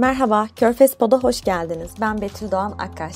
Merhaba, Körfez Pod'a hoş geldiniz. Ben Betül Doğan Akkaş.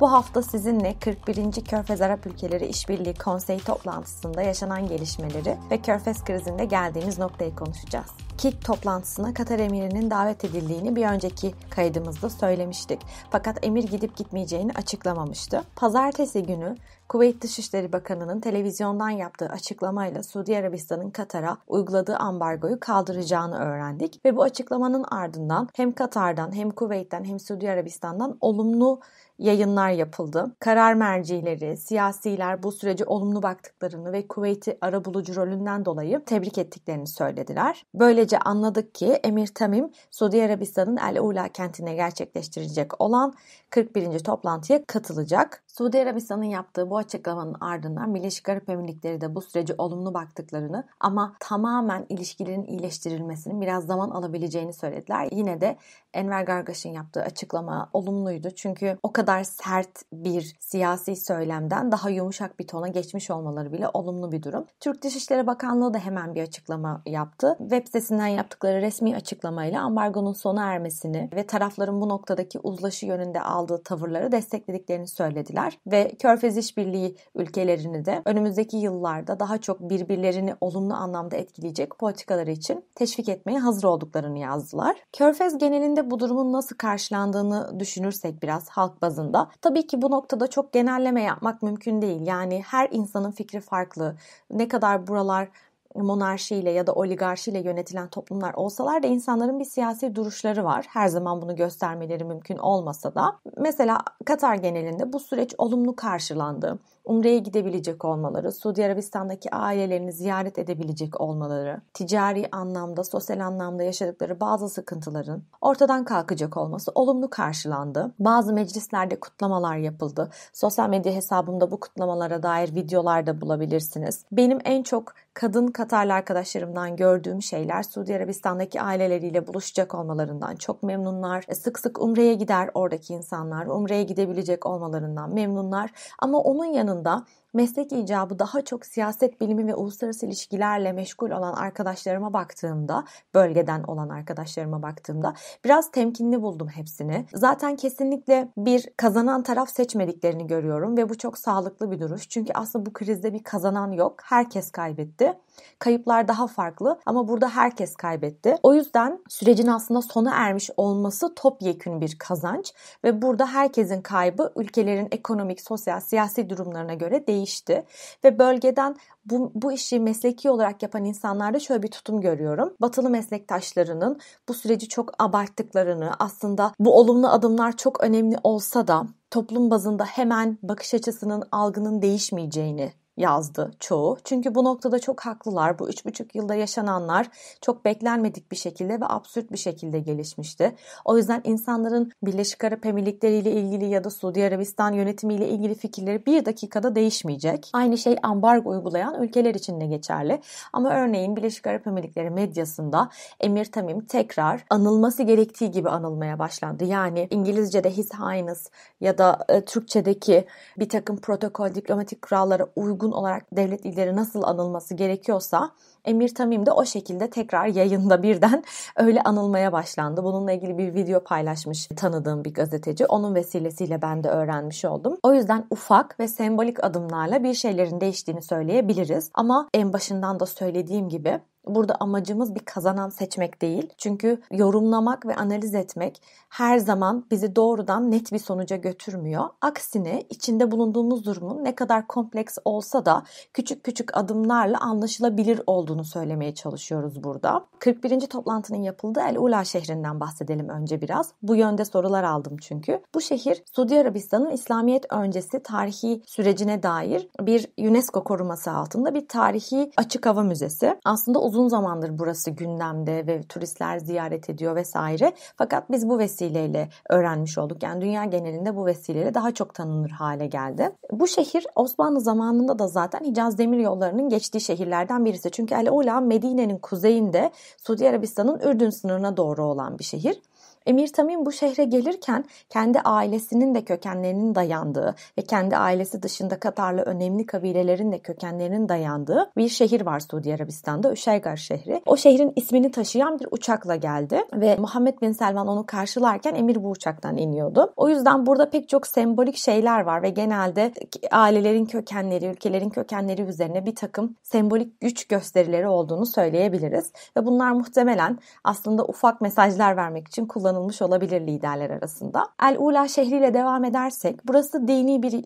Bu hafta sizinle 41. Körfez Arap Ülkeleri İşbirliği Konseyi toplantısında yaşanan gelişmeleri ve Körfez krizinde geldiğimiz noktayı konuşacağız. KİK toplantısına Katar emirinin davet edildiğini bir önceki kaydımızda söylemiştik. Fakat emir gidip gitmeyeceğini açıklamamıştı. Pazartesi günü Kuveyt Dışişleri Bakanı'nın televizyondan yaptığı açıklamayla Suudi Arabistan'ın Katar'a uyguladığı ambargoyu kaldıracağını öğrendik ve bu açıklamanın ardından hem Katar'dan hem Kuveyt'ten hem Suudi Arabistan'dan olumlu yayınlar yapıldı. Karar mercileri, siyasiler bu süreci olumlu baktıklarını ve Kuveyt'i arabulucu rolünden dolayı tebrik ettiklerini söylediler. Böylece Böylece anladık ki Emir Tamim, Suudi Arabistan'ın El Ula kentine gerçekleştirecek olan 41. toplantıya katılacak. Suudi Arabistan'ın yaptığı bu açıklamanın ardından Birleşik Arap Emirlikleri de bu süreci olumlu baktıklarını ama tamamen ilişkilerin iyileştirilmesinin biraz zaman alabileceğini söylediler. Yine de Enver Gargaş'ın yaptığı açıklama olumluydu. Çünkü o kadar sert bir siyasi söylemden daha yumuşak bir tona geçmiş olmaları bile olumlu bir durum. Türk Dışişleri Bakanlığı da hemen bir açıklama yaptı. Web sitesinden yaptıkları resmi açıklamayla ambargonun sona ermesini ve tarafların bu noktadaki uzlaşı yönünde aldığı tavırları desteklediklerini söylediler ve Körfez İşbirliği ülkelerini de önümüzdeki yıllarda daha çok birbirlerini olumlu anlamda etkileyecek politikaları için teşvik etmeye hazır olduklarını yazdılar. Körfez genelinde bu durumun nasıl karşılandığını düşünürsek biraz halk bazında. Tabii ki bu noktada çok genelleme yapmak mümkün değil. Yani her insanın fikri farklı. Ne kadar buralar monarşiyle ya da oligarşiyle yönetilen toplumlar olsalar da insanların bir siyasi duruşları var. Her zaman bunu göstermeleri mümkün olmasa da. Mesela Katar genelinde bu süreç olumlu karşılandı. Umre'ye gidebilecek olmaları, Suudi Arabistan'daki ailelerini ziyaret edebilecek olmaları, ticari anlamda, sosyal anlamda yaşadıkları bazı sıkıntıların ortadan kalkacak olması olumlu karşılandı. Bazı meclislerde kutlamalar yapıldı. Sosyal medya hesabımda bu kutlamalara dair videolar da bulabilirsiniz. Benim en çok kadın Katarlı arkadaşlarımdan gördüğüm şeyler Suudi Arabistan'daki aileleriyle buluşacak olmalarından çok memnunlar. E, sık sık Umre'ye gider oradaki insanlar, Umre'ye gidebilecek olmalarından memnunlar. Ama onun yanında yanında meslek icabı daha çok siyaset bilimi ve uluslararası ilişkilerle meşgul olan arkadaşlarıma baktığımda, bölgeden olan arkadaşlarıma baktığımda biraz temkinli buldum hepsini. Zaten kesinlikle bir kazanan taraf seçmediklerini görüyorum ve bu çok sağlıklı bir duruş. Çünkü aslında bu krizde bir kazanan yok. Herkes kaybetti. Kayıplar daha farklı ama burada herkes kaybetti. O yüzden sürecin aslında sona ermiş olması topyekün bir kazanç ve burada herkesin kaybı ülkelerin ekonomik, sosyal, siyasi durumlarına göre değişiyor değişti ve bölgeden bu, bu işi mesleki olarak yapan insanlarda şöyle bir tutum görüyorum. Batılı meslektaşlarının bu süreci çok abarttıklarını, aslında bu olumlu adımlar çok önemli olsa da toplum bazında hemen bakış açısının, algının değişmeyeceğini yazdı çoğu. Çünkü bu noktada çok haklılar. Bu üç buçuk yılda yaşananlar çok beklenmedik bir şekilde ve absürt bir şekilde gelişmişti. O yüzden insanların Birleşik Arap Emirlikleri ile ilgili ya da Suudi Arabistan yönetimi ile ilgili fikirleri bir dakikada değişmeyecek. Aynı şey ambargo uygulayan ülkeler için de geçerli. Ama örneğin Birleşik Arap Emirlikleri medyasında Emir Tamim tekrar anılması gerektiği gibi anılmaya başlandı. Yani İngilizce'de His Highness ya da e, Türkçe'deki bir takım protokol diplomatik kurallara uygun uygun olarak devlet lideri nasıl anılması gerekiyorsa Emir Tamim de o şekilde tekrar yayında birden öyle anılmaya başlandı. Bununla ilgili bir video paylaşmış tanıdığım bir gazeteci. Onun vesilesiyle ben de öğrenmiş oldum. O yüzden ufak ve sembolik adımlarla bir şeylerin değiştiğini söyleyebiliriz. Ama en başından da söylediğim gibi Burada amacımız bir kazanan seçmek değil. Çünkü yorumlamak ve analiz etmek her zaman bizi doğrudan net bir sonuca götürmüyor. Aksine içinde bulunduğumuz durumun ne kadar kompleks olsa da küçük küçük adımlarla anlaşılabilir olduğunu olduğunu söylemeye çalışıyoruz burada. 41. toplantının yapıldığı El Ula şehrinden bahsedelim önce biraz. Bu yönde sorular aldım çünkü. Bu şehir Suudi Arabistan'ın İslamiyet öncesi tarihi sürecine dair bir UNESCO koruması altında bir tarihi açık hava müzesi. Aslında uzun zamandır burası gündemde ve turistler ziyaret ediyor vesaire. Fakat biz bu vesileyle öğrenmiş olduk. Yani dünya genelinde bu vesileyle daha çok tanınır hale geldi. Bu şehir Osmanlı zamanında da zaten Hicaz demir yollarının geçtiği şehirlerden birisi. Çünkü El Al-Ula Medine'nin kuzeyinde Suudi Arabistan'ın Ürdün sınırına doğru olan bir şehir. Emir Tamim bu şehre gelirken kendi ailesinin de kökenlerinin dayandığı ve kendi ailesi dışında Katarlı önemli kabilelerin de kökenlerinin dayandığı bir şehir var Suudi Arabistan'da Üşeygar şehri. O şehrin ismini taşıyan bir uçakla geldi ve Muhammed bin Selman onu karşılarken Emir bu uçaktan iniyordu. O yüzden burada pek çok sembolik şeyler var ve genelde ailelerin kökenleri, ülkelerin kökenleri üzerine bir takım sembolik güç gösterileri olduğunu söyleyebiliriz. Ve bunlar muhtemelen aslında ufak mesajlar vermek için kullanılmaktadır kullanılmış olabilir liderler arasında. El-Ula şehriyle devam edersek burası dini bir e,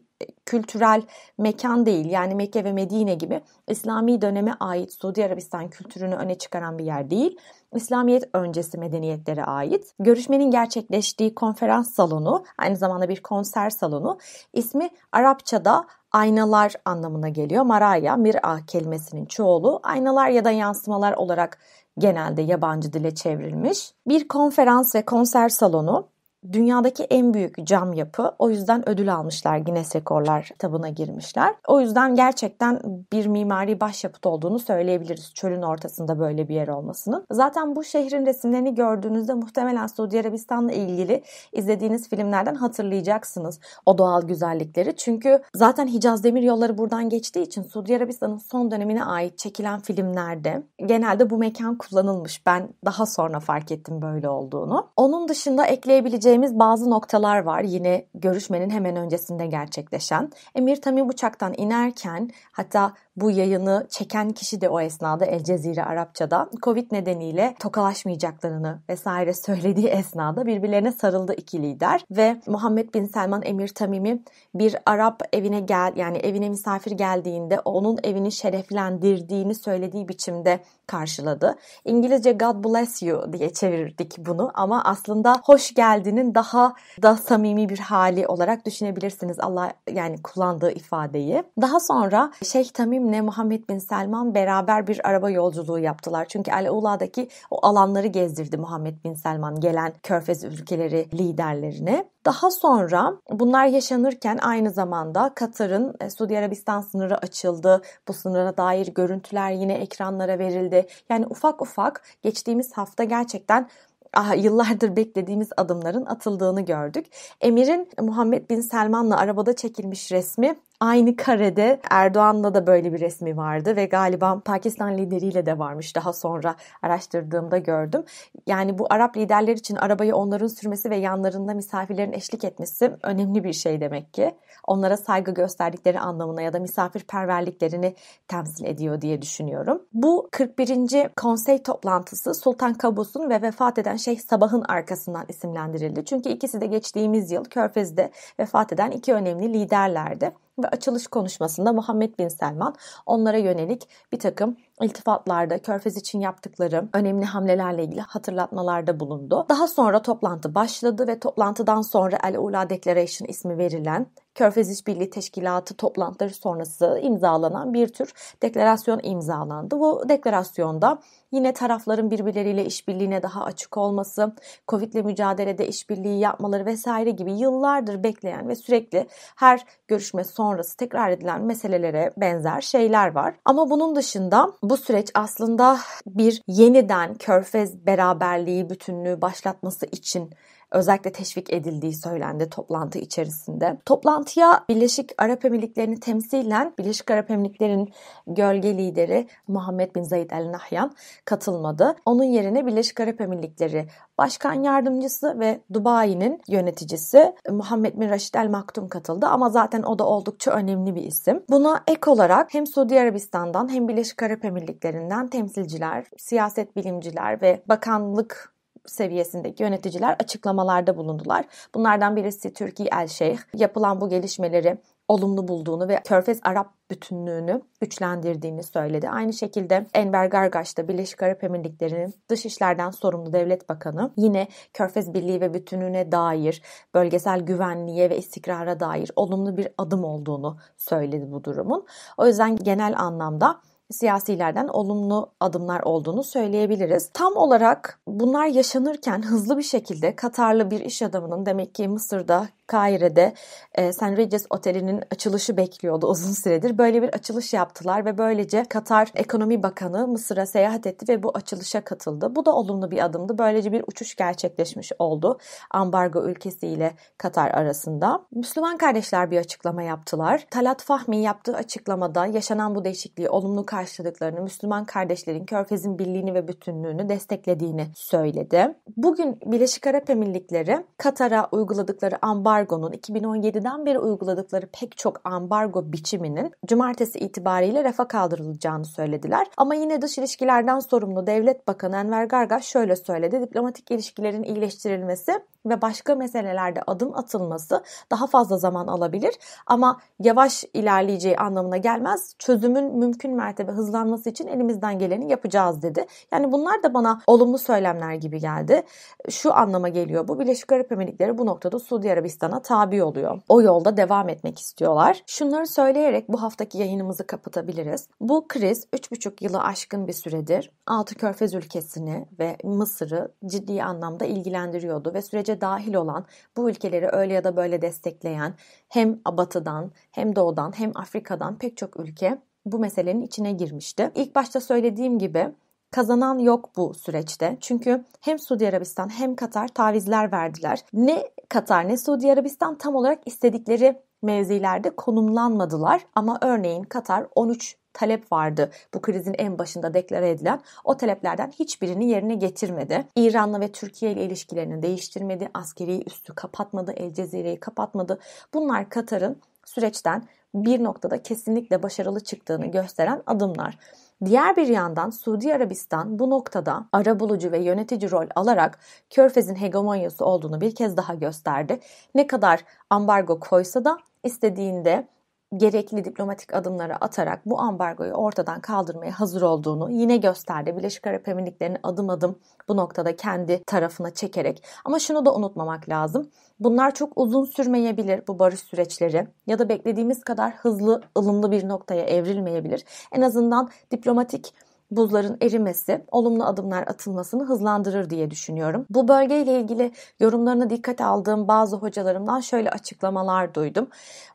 kültürel mekan değil. Yani Mekke ve Medine gibi İslami döneme ait Suudi Arabistan kültürünü öne çıkaran bir yer değil. İslamiyet öncesi medeniyetlere ait. Görüşmenin gerçekleştiği konferans salonu, aynı zamanda bir konser salonu ismi Arapçada aynalar anlamına geliyor. Maraya, mir'a kelimesinin çoğulu aynalar ya da yansımalar olarak genelde yabancı dile çevrilmiş bir konferans ve konser salonu dünyadaki en büyük cam yapı. O yüzden ödül almışlar. Guinness Rekorlar kitabına girmişler. O yüzden gerçekten bir mimari başyapıt olduğunu söyleyebiliriz. Çölün ortasında böyle bir yer olmasının. Zaten bu şehrin resimlerini gördüğünüzde muhtemelen Suudi Arabistan'la ilgili izlediğiniz filmlerden hatırlayacaksınız o doğal güzellikleri. Çünkü zaten Hicaz Demir Yolları buradan geçtiği için Suudi Arabistan'ın son dönemine ait çekilen filmlerde genelde bu mekan kullanılmış. Ben daha sonra fark ettim böyle olduğunu. Onun dışında ekleyebileceğim değineceğimiz bazı noktalar var. Yine görüşmenin hemen öncesinde gerçekleşen. Emir tamim uçaktan inerken hatta bu yayını çeken kişi de o esnada El Cezire Arapça'da Covid nedeniyle tokalaşmayacaklarını vesaire söylediği esnada birbirlerine sarıldı iki lider ve Muhammed bin Selman Emir Tamimi bir Arap evine gel yani evine misafir geldiğinde onun evini şereflendirdiğini söylediği biçimde karşıladı. İngilizce God bless you diye çevirdik bunu ama aslında hoş geldinin daha da samimi bir hali olarak düşünebilirsiniz. Allah yani kullandığı ifadeyi. Daha sonra Şeyh Tamim ne Muhammed bin Selman beraber bir araba yolculuğu yaptılar. Çünkü Al Ula'daki o alanları gezdirdi Muhammed bin Selman gelen Körfez ülkeleri liderlerine. Daha sonra bunlar yaşanırken aynı zamanda Katar'ın e, Suudi Arabistan sınırı açıldı. Bu sınıra dair görüntüler yine ekranlara verildi. Yani ufak ufak geçtiğimiz hafta gerçekten ah, yıllardır beklediğimiz adımların atıldığını gördük. Emir'in Muhammed bin Selman'la arabada çekilmiş resmi aynı karede Erdoğan'la da böyle bir resmi vardı ve galiba Pakistan lideriyle de varmış daha sonra araştırdığımda gördüm. Yani bu Arap liderler için arabayı onların sürmesi ve yanlarında misafirlerin eşlik etmesi önemli bir şey demek ki. Onlara saygı gösterdikleri anlamına ya da misafirperverliklerini temsil ediyor diye düşünüyorum. Bu 41. konsey toplantısı Sultan Kabus'un ve vefat eden Şeyh Sabah'ın arkasından isimlendirildi. Çünkü ikisi de geçtiğimiz yıl Körfez'de vefat eden iki önemli liderlerdi ve açılış konuşmasında Muhammed Bin Selman onlara yönelik bir takım iltifatlarda Körfez için yaptıkları önemli hamlelerle ilgili hatırlatmalarda bulundu. Daha sonra toplantı başladı ve toplantıdan sonra El Ula Declaration ismi verilen Körfez İşbirliği Teşkilatı toplantıları sonrası imzalanan bir tür deklarasyon imzalandı. Bu deklarasyonda yine tarafların birbirleriyle işbirliğine daha açık olması, Covid ile mücadelede işbirliği yapmaları vesaire gibi yıllardır bekleyen ve sürekli her görüşme sonrası tekrar edilen meselelere benzer şeyler var. Ama bunun dışında bu süreç aslında bir yeniden körfez beraberliği bütünlüğü başlatması için özellikle teşvik edildiği söylendi toplantı içerisinde. Toplantıya Birleşik Arap Emirlikleri'ni temsilen Birleşik Arap Emirlikleri'nin gölge lideri Muhammed bin Zayed El Nahyan katılmadı. Onun yerine Birleşik Arap Emirlikleri Başkan Yardımcısı ve Dubai'nin yöneticisi Muhammed bin Rashid El Maktum katıldı ama zaten o da oldukça önemli bir isim. Buna ek olarak hem Suudi Arabistan'dan hem Birleşik Arap Emirlikleri'nden temsilciler, siyaset bilimciler ve bakanlık seviyesindeki yöneticiler açıklamalarda bulundular. Bunlardan birisi Türkiye Elşeyh yapılan bu gelişmeleri olumlu bulduğunu ve Körfez Arap bütünlüğünü güçlendirdiğini söyledi. Aynı şekilde Enver Gargaş da Birleşik Arap Emirlikleri'nin Dışişlerden sorumlu devlet bakanı yine Körfez Birliği ve bütünlüğüne dair bölgesel güvenliğe ve istikrara dair olumlu bir adım olduğunu söyledi bu durumun. O yüzden genel anlamda siyasilerden olumlu adımlar olduğunu söyleyebiliriz. Tam olarak bunlar yaşanırken hızlı bir şekilde Katarlı bir iş adamının demek ki Mısır'da Kaire'de e, St. Regis Oteli'nin açılışı bekliyordu uzun süredir. Böyle bir açılış yaptılar ve böylece Katar Ekonomi Bakanı Mısır'a seyahat etti ve bu açılışa katıldı. Bu da olumlu bir adımdı. Böylece bir uçuş gerçekleşmiş oldu ambargo ülkesiyle Katar arasında. Müslüman kardeşler bir açıklama yaptılar. Talat Fahmi yaptığı açıklamada yaşanan bu değişikliği olumlu karşıladı karşıladıklarını, Müslüman kardeşlerin Körfez'in birliğini ve bütünlüğünü desteklediğini söyledi. Bugün Birleşik Arap Emirlikleri Katar'a uyguladıkları ambargonun 2017'den beri uyguladıkları pek çok ambargo biçiminin cumartesi itibariyle rafa kaldırılacağını söylediler. Ama yine dış ilişkilerden sorumlu Devlet Bakanı Enver Gargaş şöyle söyledi. Diplomatik ilişkilerin iyileştirilmesi ve başka meselelerde adım atılması daha fazla zaman alabilir ama yavaş ilerleyeceği anlamına gelmez. Çözümün mümkün mertebe hızlanması için elimizden geleni yapacağız dedi. Yani bunlar da bana olumlu söylemler gibi geldi. Şu anlama geliyor bu. Birleşik Arap Emirlikleri bu noktada Suudi Arabistan'a tabi oluyor. O yolda devam etmek istiyorlar. Şunları söyleyerek bu haftaki yayınımızı kapatabiliriz. Bu kriz 3,5 yılı aşkın bir süredir Altı Körfez ülkesini ve Mısır'ı ciddi anlamda ilgilendiriyordu ve sürece sürece dahil olan, bu ülkeleri öyle ya da böyle destekleyen hem batıdan hem doğudan hem Afrika'dan pek çok ülke bu meselenin içine girmişti. İlk başta söylediğim gibi kazanan yok bu süreçte. Çünkü hem Suudi Arabistan hem Katar tavizler verdiler. Ne Katar ne Suudi Arabistan tam olarak istedikleri mevzilerde konumlanmadılar ama örneğin Katar 13 talep vardı. Bu krizin en başında deklare edilen o taleplerden hiçbirini yerine getirmedi. İran'la ve Türkiye ile ilişkilerini değiştirmedi. Askeri üstü kapatmadı. El Cezire'yi kapatmadı. Bunlar Katar'ın süreçten bir noktada kesinlikle başarılı çıktığını gösteren adımlar. Diğer bir yandan Suudi Arabistan bu noktada ara bulucu ve yönetici rol alarak Körfez'in hegemonyası olduğunu bir kez daha gösterdi. Ne kadar ambargo koysa da istediğinde gerekli diplomatik adımları atarak bu ambargoyu ortadan kaldırmaya hazır olduğunu yine gösterdi. Birleşik Arap Emirlikleri'nin adım adım bu noktada kendi tarafına çekerek. Ama şunu da unutmamak lazım. Bunlar çok uzun sürmeyebilir bu barış süreçleri ya da beklediğimiz kadar hızlı, ılımlı bir noktaya evrilmeyebilir. En azından diplomatik buzların erimesi olumlu adımlar atılmasını hızlandırır diye düşünüyorum. Bu bölgeyle ilgili yorumlarına dikkat aldığım bazı hocalarımdan şöyle açıklamalar duydum.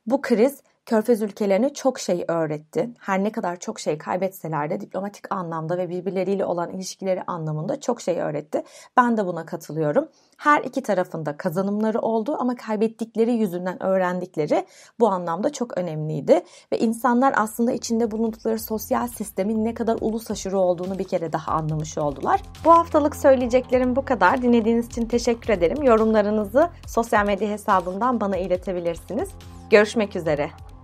Bu kriz Körfez ülkelerine çok şey öğretti. Her ne kadar çok şey kaybetseler de diplomatik anlamda ve birbirleriyle olan ilişkileri anlamında çok şey öğretti. Ben de buna katılıyorum. Her iki tarafında kazanımları oldu ama kaybettikleri yüzünden öğrendikleri bu anlamda çok önemliydi. Ve insanlar aslında içinde bulundukları sosyal sistemin ne kadar ulus aşırı olduğunu bir kere daha anlamış oldular. Bu haftalık söyleyeceklerim bu kadar. Dinlediğiniz için teşekkür ederim. Yorumlarınızı sosyal medya hesabından bana iletebilirsiniz. Görüşmek üzere.